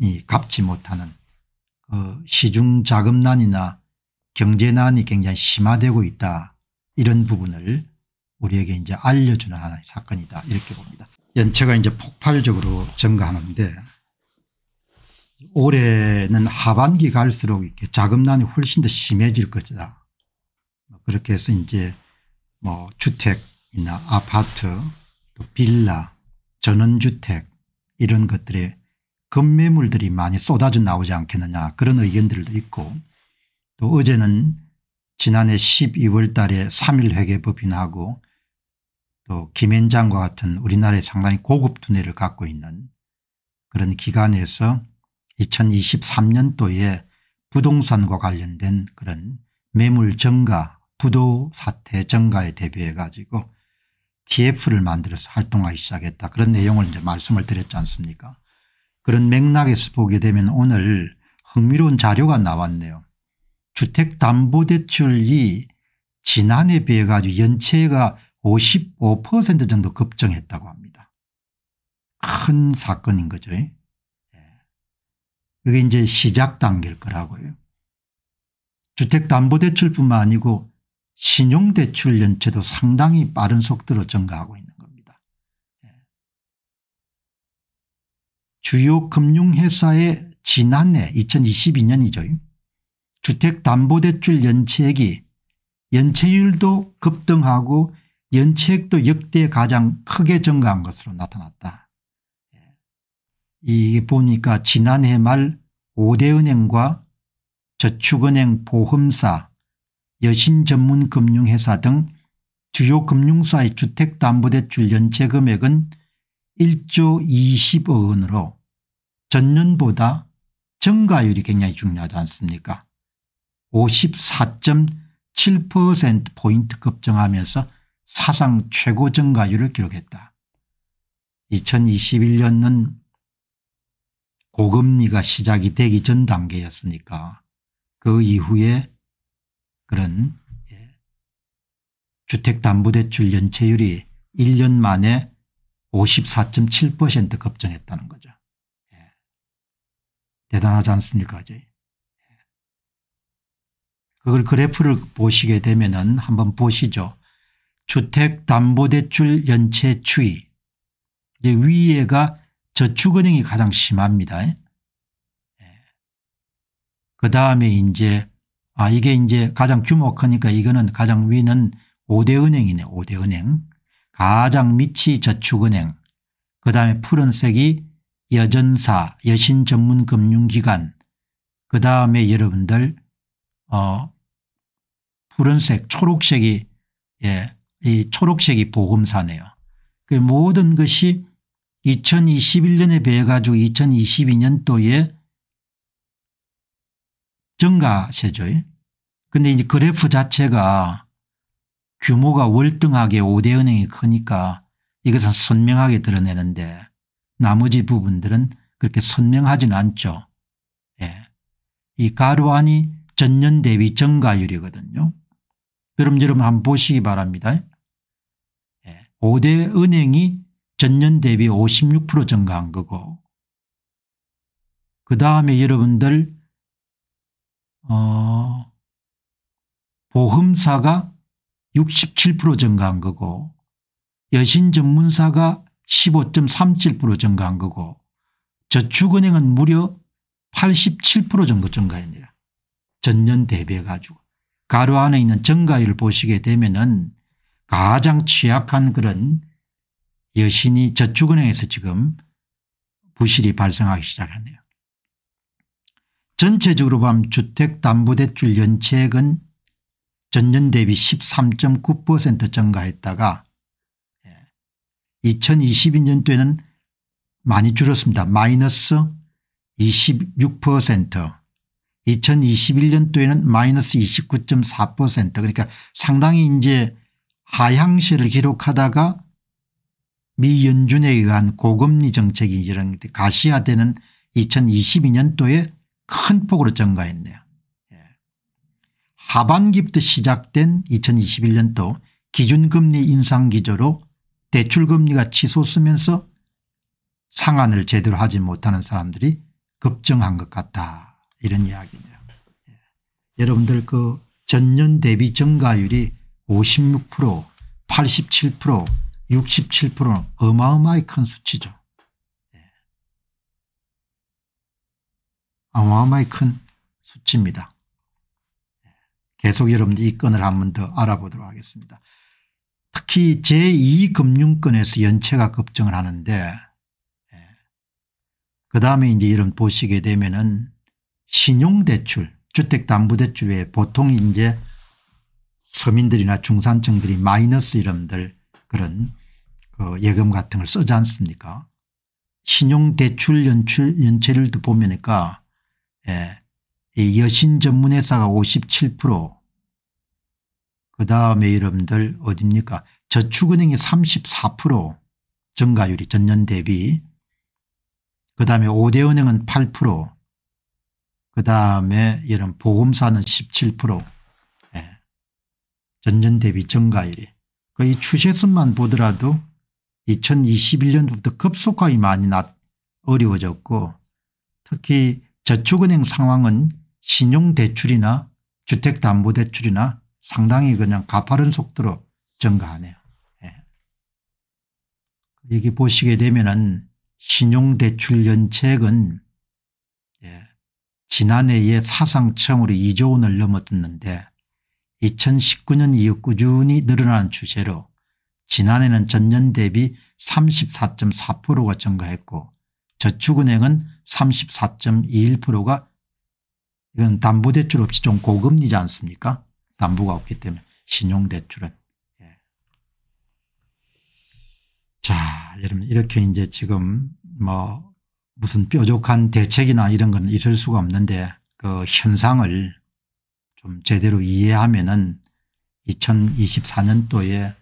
이 갚지 못하는 그 시중 자금난이나 경제난이 굉장히 심화되고 있다 이런 부분을 우리에게 이제 알려주는 하나의 사건이다 이렇게 봅니다. 연체가 이제 폭발적으로 증가하는데 올해는 하반기 갈수록 이렇게 자금난이 훨씬 더 심해질 것이다. 뭐 그렇게 해서 이제 뭐 주택이나 아파트 또 빌라 전원주택 이런 것들의 금매물들이 많이 쏟아져 나오지 않겠느냐 그런 의견들도 있고 또 어제는 지난해 12월 달에 3일 회계법인하고 또김앤장과 같은 우리나라에 상당히 고급 두뇌를 갖고 있는 그런 기관에서 2023년도에 부동산과 관련된 그런 매물 증가 부도 사태 증가에 대비해 가지고 TF를 만들어서 활동하기 시작했다 그런 내용을 이제 말씀을 드렸지 않습니까 그런 맥락에서 보게 되면 오늘 흥미로운 자료가 나왔네요. 주택담보대출이 지난해 비해 가지고 연체가 55% 정도 급증했다고 합니다. 큰 사건인 거죠. 예. 그게 이제 시작 단계일 거라고요. 주택담보대출뿐만 아니고 신용대출 연체도 상당히 빠른 속도로 증가하고 있는 주요 금융회사의 지난해 2022년이죠. 주택담보대출 연체액이 연체율도 급등하고 연체액도 역대 가장 크게 증가한 것으로 나타났다. 예. 이게 보니까 지난해 말 5대은행과 저축은행 보험사 여신전문금융회사 등 주요 금융사의 주택담보대출 연체금액은 1조 20억 원으로 전년보다 증가율이 굉장히 중요하지 않습니까 54.7%포인트 급증하면서 사상 최고 증가율을 기록했다. 2021년은 고금리가 시작이 되기 전 단계였으니까 그 이후에 그런 예, 주택담보대출 연체율이 1년 만에 54.7% 급증했다는 거죠. 대단하지 않습니까? 이제. 그걸 그래프를 보시게 되면은 한번 보시죠. 주택담보대출 연체 추이. 이제 위에가 저축은행이 가장 심합니다. 예. 그 다음에 이제 아 이게 이제 가장 규모 크니까 이거는 가장 위는 5대 은행이네 5대 은행. 가장 밑이 저축은행. 그 다음에 푸른색이 여전사 여신전문금융기관 그 다음에 여러분들 어 푸른색 초록색이 예, 이 초록색이 보험사네요. 그 모든 것이 2021년에 배해 가지고 2022년도에 증가세죠. 근데 이제 그래프 자체가 규모가 월등하게 5대 은행이 크니까 이것은 선명하게 드러내는데 나머지 부분들은 그렇게 선명하진 않죠. 예. 이 가루안이 전년 대비 증가율이거든요. 여러분 한번 보시기 바랍니다. 예. 5대 은행이 전년 대비 56% 증가한 거고 그 다음에 여러분들 어, 보험사가 67% 증가한 거고 여신전문사가 15.37% 증가한 거고 저축은행은 무려 87% 정도 증가했니다 전년 대비해 가지고 가로 안에 있는 증가율 을 보시게 되면은 가장 취약한 그런 여신이 저축은행에서 지금 부실이 발생하기 시작하네요. 전체적으로 보면 주택담보대출 연체액은 전년 대비 13.9% 증가했다가 2022년도에는 많이 줄었습니다. 마이너스 26% 2021년도에는 마이너스 29.4% 그러니까 상당히 이제 하향세를 기록하다가 미 연준에 의한 고금리 정책이 이런 가시화되는 2022년도에 큰 폭으로 증가했네요. 예. 하반기부터 시작된 2021년도 기준금리 인상 기조로 대출금리가 치솟으면서 상환을 제대로 하지 못하는 사람들이 급증한 것 같다 이런 이야기입니다. 예. 여러분들 그 전년 대비 증가율이 56% 87% 6 7 어마어마히 큰 수치죠. 예. 어마어마히 큰 수치입니다. 예. 계속 여러분들 이 건을 한 번 더 알아보도록 하겠습니다. 특히 제2금융권에서 연체가 급증을 하는데 예. 그다음에 이제 이런 보시게 되면은 신용대출 주택담보대출 외에 보통 이제 서민들이나 중산층들이 마이너스 이름들 그런 그 예금 같은 걸 쓰지 않습니까 신용대출 연출 연체를 보면니까 그러니까, 예, 여신 전문회사가 57% 그다음의 이름들 어딥니까 저축은행이 34% 증가율이 전년 대비 그다음에 5대은행은8% 그다음에 이런 보험사는 17% 예. 전년 대비 증가율이 그 이 추세선만 보더라도 2021년부터 급속하게 많이 나, 어려워졌고 특히 저축은행 상황은 신용대출이나 주택담보대출이나 상당히 그냥 가파른 속도로 증가하네요. 예. 여기 그 보시게 되면은 신용대출 연체액은 예. 지난해에 사상 처음으로 2조 원을 넘었는데 2019년 이후 꾸준히 늘어나는 추세로 지난해는 전년 대비 34.4%가 증가했고 저축은행은 34.21%가 이건 담보대출 없이 좀 고금리지 않습니까 담보가 없기 때문에 신용대출은 예. 자 여러분 이렇게 이제 지금 뭐 무슨 뾰족한 대책이나 이런 건 있을 수가 없는데 그 현상을 좀 제대로 이해하면은 2024년도에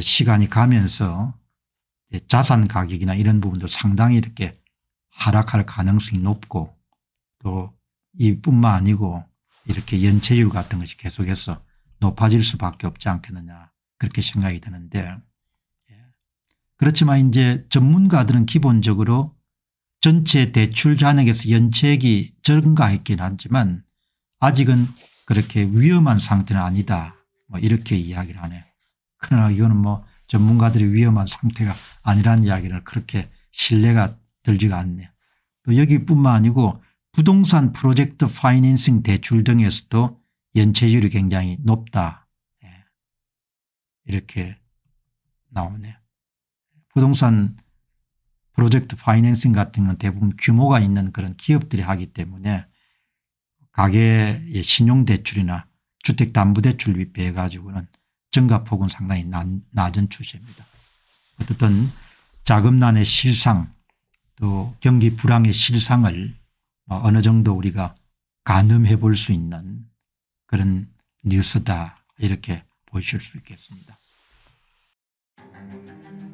시간이 가면서 이제 자산 가격이나 이런 부분도 상당히 이렇게 하락할 가능성이 높고 또 이뿐만 아니고 이렇게 연체율 같은 것이 계속해서 높아질 수밖에 없지 않겠느냐 그렇게 생각이 드는데 예. 그렇지만 이제 전문가들은 기본적으로 전체 대출 잔액에서 연체액이 증가했긴 하지만 아직은 그렇게 위험한 상태는 아니다 뭐 이렇게 이야기를 하네요. 그러나 이거는 뭐 전문가들이 위험한 상태가 아니라는 이야기를 그렇게 신뢰가 들지가 않네요. 또 여기뿐만 아니고 부동산 프로젝트 파이낸싱 대출 등에서도 연체율이 굉장히 높다. 예. 이렇게 나오네요. 부동산 프로젝트 파이낸싱 같은 건 대부분 규모가 있는 그런 기업들이 하기 때문에 가계의 신용대출이나 주택담보대출 비해 가지고는 증가폭은 상당히 낮은 추세입니다. 어쨌든 자금난의 실상 또 경기 불황의 실상을 어, 어느 정도 우리가 가늠해 볼 수 있는 그런 뉴스다 이렇게 보실 수 있겠습니다.